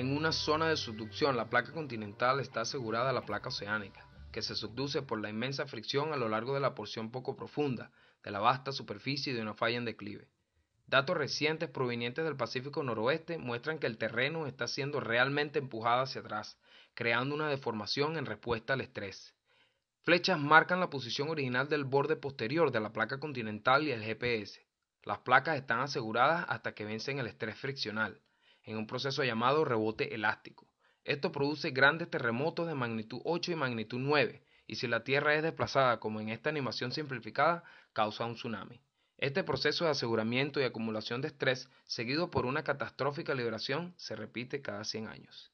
En una zona de subducción, la placa continental está asegurada a la placa oceánica, que se subduce por la inmensa fricción a lo largo de la porción poco profunda de la vasta superficie de una falla en declive. Datos recientes provenientes del Pacífico Noroeste muestran que el terreno está siendo realmente empujado hacia atrás, creando una deformación en respuesta al estrés. Flechas marcan la posición original del borde posterior de la placa continental y el GPS. Las placas están aseguradas hasta que vencen el estrés friccional en un proceso llamado rebote elástico. Esto produce grandes terremotos de magnitud 8 y magnitud 9, y si la Tierra es desplazada como en esta animación simplificada, causa un tsunami. Este proceso de aseguramiento y acumulación de estrés, seguido por una catastrófica liberación, se repite cada 100 años.